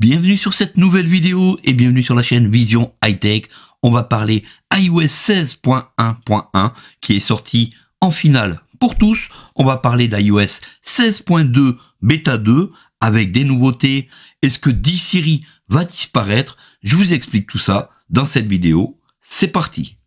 Bienvenue sur cette nouvelle vidéo et bienvenue sur la chaîne Vision Hightech. On va parler iOS 16.1.1 qui est sorti en finale pour tous. On va parler d'iOS 16.2 bêta 2 avec des nouveautés. Est-ce que D-Siri va disparaître Je vous explique tout ça dans cette vidéo. C'est parti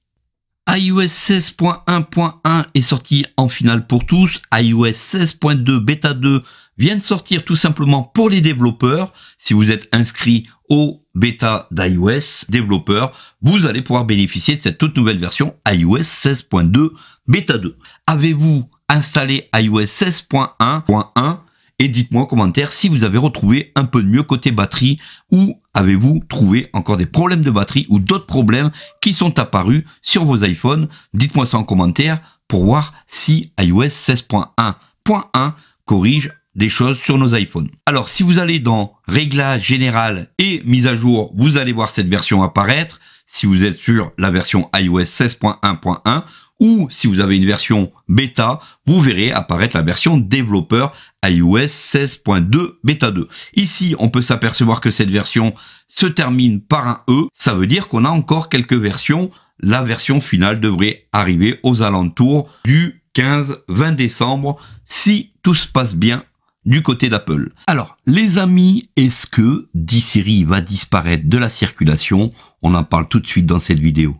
iOS 16.1.1 est sorti en finale pour tous, iOS 16.2 bêta 2 vient de sortir tout simplement pour les développeurs. Si vous êtes inscrit au bêta d'iOS développeur, vous allez pouvoir bénéficier de cette toute nouvelle version iOS 16.2 bêta 2. Avez-vous installé iOS 16.1.1 et dites-moi en commentaire si vous avez retrouvé un peu de mieux côté batterie ou avez-vous trouvé encore des problèmes de batterie ou d'autres problèmes qui sont apparus sur vos iPhones. Dites-moi ça en commentaire pour voir si iOS 16.1.1 corrige des choses sur nos iPhones. Alors si vous allez dans Réglages général et mise à jour, vous allez voir cette version apparaître. Si vous êtes sur la version iOS 16.1.1 ou si vous avez une version bêta, vous verrez apparaître la version développeur iOS 16.2 bêta 2. Ici, on peut s'apercevoir que cette version se termine par un E. Ça veut dire qu'on a encore quelques versions. La version finale devrait arriver aux alentours du 15-20 décembre si tout se passe bien du côté d'Apple. Alors, les amis, est-ce que D-Series va disparaître de la circulation On en parle tout de suite dans cette vidéo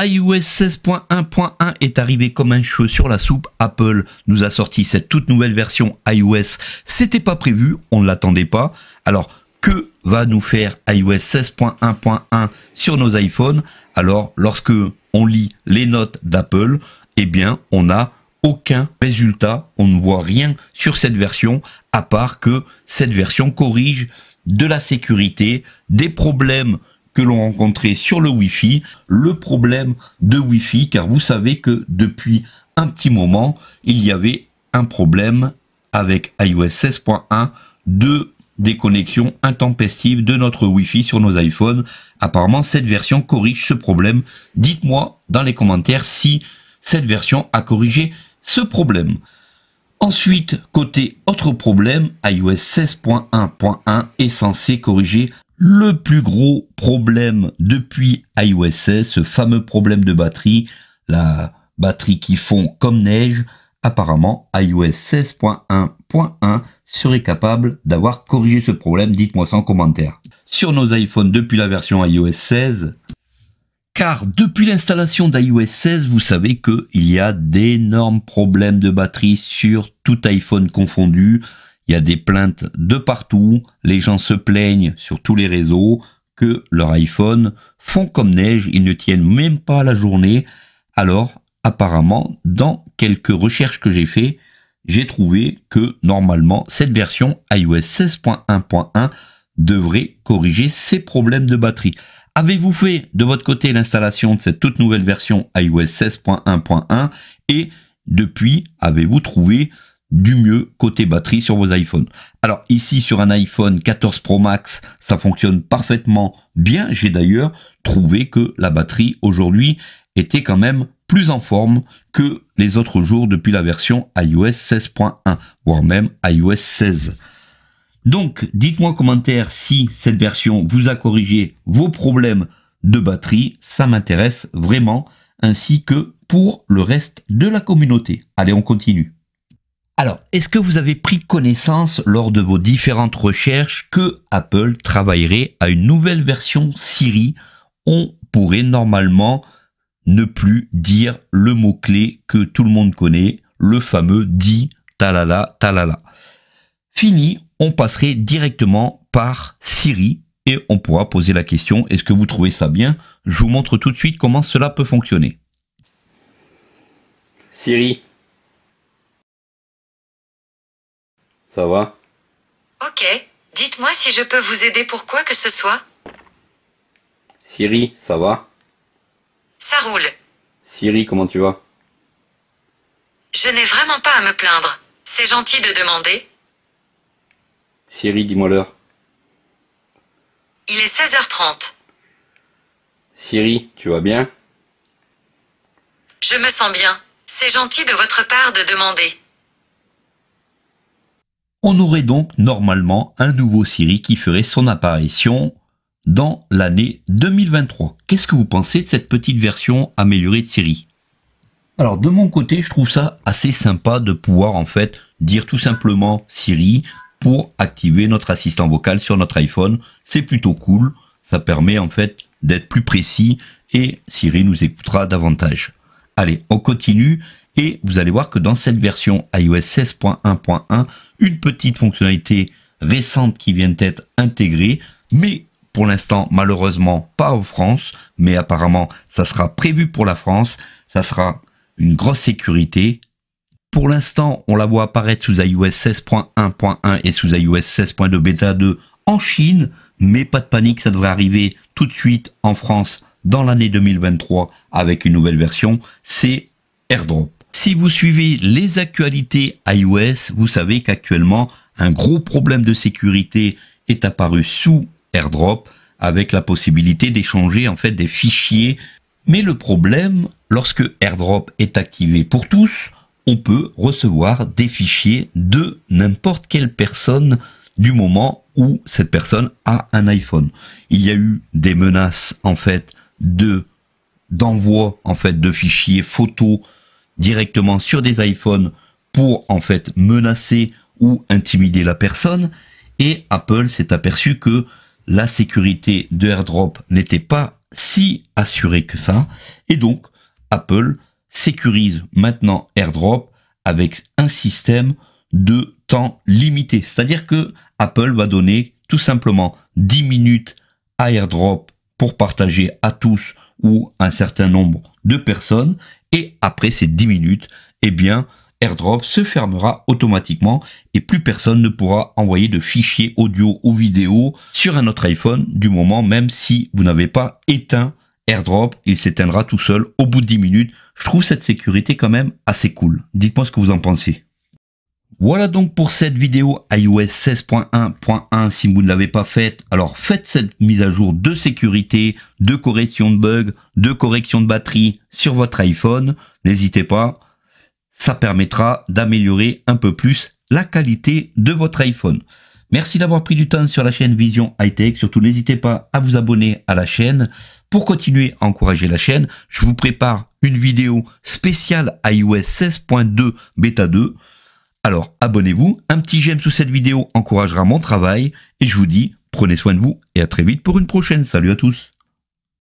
iOS 16.1.1 est arrivé comme un cheveu sur la soupe. Apple nous a sorti cette toute nouvelle version iOS. C'était pas prévu, on ne l'attendait pas. Alors, que va nous faire iOS 16.1.1 sur nos iPhones Alors, lorsque on lit les notes d'Apple, eh bien, on a aucun résultat, on ne voit rien sur cette version, à part que cette version corrige de la sécurité, des problèmes que l'on rencontrait sur le Wi-Fi, le problème de Wi-Fi, car vous savez que depuis un petit moment, il y avait un problème avec iOS 16.1 de déconnexion intempestive de notre Wi-Fi sur nos iPhones. Apparemment, cette version corrige ce problème. Dites-moi dans les commentaires si cette version a corrigé ce problème. Ensuite, côté autre problème, iOS 16.1.1 est censé corriger le plus gros problème depuis iOS 16, ce fameux problème de batterie, la batterie qui fond comme neige. Apparemment, iOS 16.1.1 serait capable d'avoir corrigé ce problème. Dites-moi ça en commentaire. Sur nos iPhones depuis la version iOS 16, car depuis l'installation d'iOS 16, vous savez qu'il y a d'énormes problèmes de batterie sur tout iPhone confondu. Il y a des plaintes de partout, les gens se plaignent sur tous les réseaux que leur iPhone fond comme neige, ils ne tiennent même pas la journée. Alors, apparemment, dans quelques recherches que j'ai fait, j'ai trouvé que normalement cette version iOS 16.1.1 devrait corriger ces problèmes de batterie. Avez-vous fait de votre côté l'installation de cette toute nouvelle version iOS 16.1.1 et depuis, avez-vous trouvé du mieux côté batterie sur vos iPhones. Alors ici sur un iPhone 14 Pro Max, ça fonctionne parfaitement bien. J'ai d'ailleurs trouvé que la batterie aujourd'hui était quand même plus en forme que les autres jours depuis la version iOS 16.1, voire même iOS 16. Donc, dites-moi en commentaire si cette version vous a corrigé vos problèmes de batterie. Ça m'intéresse vraiment, ainsi que pour le reste de la communauté. Allez, on continue. Alors, est-ce que vous avez pris connaissance lors de vos différentes recherches que Apple travaillerait à une nouvelle version Siri On pourrait normalement ne plus dire le mot-clé que tout le monde connaît, le fameux dit talala talala. Fini, on passerait directement par Siri et on pourra poser la question est-ce que vous trouvez ça bien Je vous montre tout de suite comment cela peut fonctionner. Siri. Ça va Ok, dites-moi si je peux vous aider pour quoi que ce soit. Siri, ça va Ça roule. Siri, comment tu vas Je n'ai vraiment pas à me plaindre. C'est gentil de demander. Siri, dis-moi l'heure. Il est 16h30. Siri, tu vas bien Je me sens bien. C'est gentil de votre part de demander. On aurait donc normalement un nouveau Siri qui ferait son apparition dans l'année 2023. Qu'est-ce que vous pensez de cette petite version améliorée de Siri Alors de mon côté, je trouve ça assez sympa de pouvoir en fait dire tout simplement Siri pour activer notre assistant vocal sur notre iPhone. C'est plutôt cool, ça permet en fait d'être plus précis et Siri nous écoutera davantage. Allez, on continue et vous allez voir que dans cette version iOS 16.1.1, une petite fonctionnalité récente qui vient d'être intégrée, mais pour l'instant malheureusement pas en France, mais apparemment ça sera prévu pour la France, ça sera une grosse sécurité pour l'instant, on la voit apparaître sous iOS 16.1.1 et sous iOS 16.2 bêta 2 en Chine, mais pas de panique, ça devrait arriver tout de suite en France dans l'année 2023 avec une nouvelle version, c'est AirDrop. Si vous suivez les actualités iOS, vous savez qu'actuellement, un gros problème de sécurité est apparu sous AirDrop avec la possibilité d'échanger en fait des fichiers. Mais le problème, lorsque AirDrop est activé pour tous, on peut recevoir des fichiers de n'importe quelle personne du moment où cette personne a un iPhone. Il y a eu des menaces en fait de d'envoi en fait de fichiers photos directement sur des iPhones pour en fait menacer ou intimider la personne et Apple s'est aperçu que la sécurité de AirDrop n'était pas si assurée que ça et donc Apple sécurise maintenant AirDrop avec un système de temps limité. C'est-à-dire que Apple va donner tout simplement 10 minutes à AirDrop pour partager à tous ou un certain nombre de personnes. Et après ces 10 minutes, eh bien, AirDrop se fermera automatiquement et plus personne ne pourra envoyer de fichiers audio ou vidéo sur un autre iPhone du moment, même si vous n'avez pas éteint AirDrop, il s'éteindra tout seul au bout de 10 minutes je trouve cette sécurité quand même assez cool. Dites-moi ce que vous en pensez. Voilà donc pour cette vidéo iOS 16.1.1. Si vous ne l'avez pas faite, alors faites cette mise à jour de sécurité, de correction de bugs, de correction de batterie sur votre iPhone. N'hésitez pas, ça permettra d'améliorer un peu plus la qualité de votre iPhone. Merci d'avoir pris du temps sur la chaîne Vision Hightech. Surtout, n'hésitez pas à vous abonner à la chaîne. Pour continuer à encourager la chaîne, je vous prépare une vidéo spéciale iOS 16.2 Beta 2. Alors, abonnez-vous. Un petit j'aime sous cette vidéo encouragera mon travail. Et je vous dis, prenez soin de vous et à très vite pour une prochaine. Salut à tous.